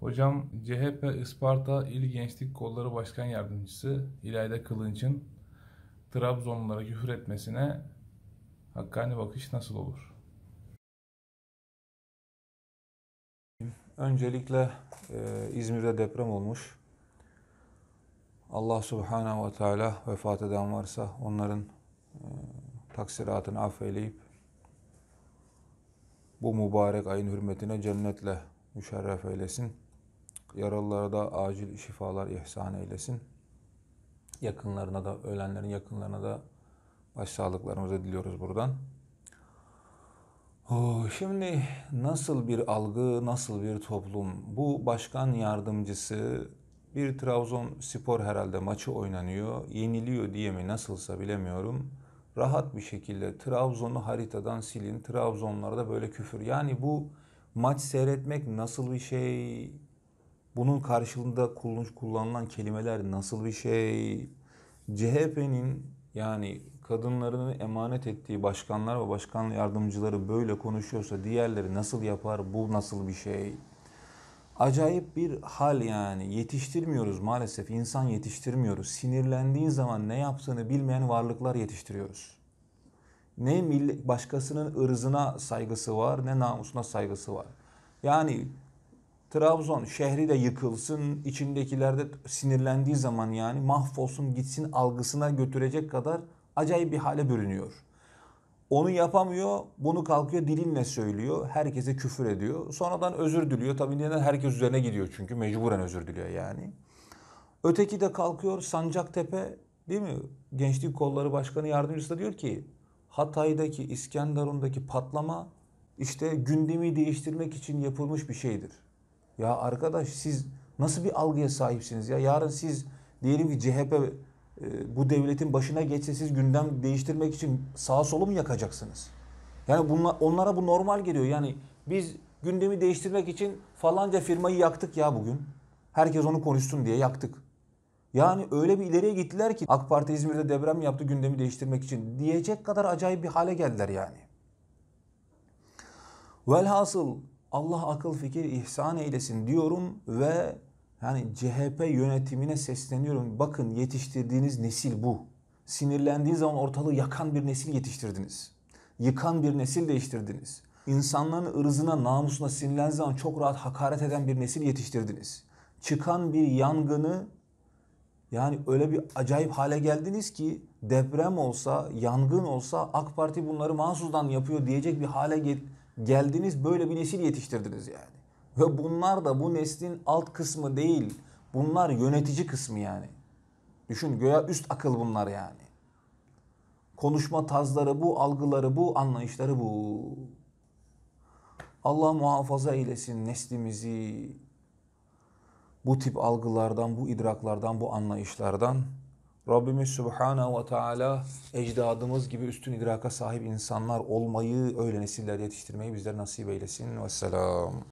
Hocam CHP Isparta İl Gençlik Kolları Başkan Yardımcısı İlayda Kılınç'ın Trabzonlulara küfür etmesine hakkani bakış nasıl olur? Öncelikle e, İzmir'de deprem olmuş. Allah Subhanahu ve Teala vefat eden varsa onların e, taksiratını affeyleyip bu mübarek ayın hürmetine cennetle müşerref eylesin. Yaralılara da acil şifalar ihsan eylesin. Yakınlarına da, ölenlerin yakınlarına da başsağlıklarımızı diliyoruz buradan. Oh, şimdi nasıl bir algı, nasıl bir toplum? Bu başkan yardımcısı bir Trabzon spor herhalde maçı oynanıyor. Yeniliyor diye mi nasılsa bilemiyorum. Rahat bir şekilde Trabzon'u haritadan silin. Trabzonlarda böyle küfür. Yani bu maç seyretmek nasıl bir şey? Bunun karşılığında kullanılan kelimeler nasıl bir şey? CHP'nin yani kadınlarını emanet ettiği başkanlar ve başkan yardımcıları böyle konuşuyorsa diğerleri nasıl yapar? Bu nasıl bir şey? Acayip bir hal yani. Yetiştirmiyoruz maalesef. insan yetiştirmiyoruz. Sinirlendiği zaman ne yaptığını bilmeyen varlıklar yetiştiriyoruz. Ne millet, başkasının ırzına saygısı var ne namusuna saygısı var. Yani Trabzon şehri de yıkılsın, içindekilerde sinirlendiği zaman yani mahvolsun gitsin algısına götürecek kadar acayip bir hale bürünüyor. Onu yapamıyor, bunu kalkıyor dilinle söylüyor, herkese küfür ediyor. Sonradan özür diliyor. Tabii neden herkes üzerine gidiyor çünkü mecburen özür diliyor yani. Öteki de kalkıyor Sancaktepe değil mi? Gençlik Kolları Başkanı Yardımcısı da diyor ki Hatay'daki İskenderun'daki patlama işte gündemi değiştirmek için yapılmış bir şeydir. Ya arkadaş siz nasıl bir algıya sahipsiniz ya? Yarın siz diyelim ki CHP e, bu devletin başına geçse siz gündem değiştirmek için sağa solu mu yakacaksınız? Yani bunla, onlara bu normal geliyor. Yani biz gündemi değiştirmek için falanca firmayı yaktık ya bugün. Herkes onu konuşsun diye yaktık. Yani öyle bir ileriye gittiler ki AK Parti İzmir'de deprem yaptı gündemi değiştirmek için diyecek kadar acayip bir hale geldiler yani. Velhasıl Allah akıl fikir ihsan eylesin diyorum ve yani CHP yönetimine sesleniyorum. Bakın yetiştirdiğiniz nesil bu. Sinirlendiği zaman ortalığı yakan bir nesil yetiştirdiniz. Yıkan bir nesil değiştirdiniz. İnsanların ırzına, namusuna sinirlendiği zaman çok rahat hakaret eden bir nesil yetiştirdiniz. Çıkan bir yangını yani öyle bir acayip hale geldiniz ki deprem olsa, yangın olsa AK Parti bunları mahsusdan yapıyor diyecek bir hale geldiniz geldiniz böyle bir nesil yetiştirdiniz yani. Ve bunlar da bu neslin alt kısmı değil. Bunlar yönetici kısmı yani. Düşün göya üst akıl bunlar yani. Konuşma tazları bu, algıları bu, anlayışları bu. Allah muhafaza eylesin neslimizi bu tip algılardan, bu idraklardan, bu anlayışlardan. Rabbimiz Subhanahu ve Teala ecdadımız gibi üstün idraka sahip insanlar olmayı, öyle nesiller yetiştirmeyi bizlere nasip eylesin. Vesselam.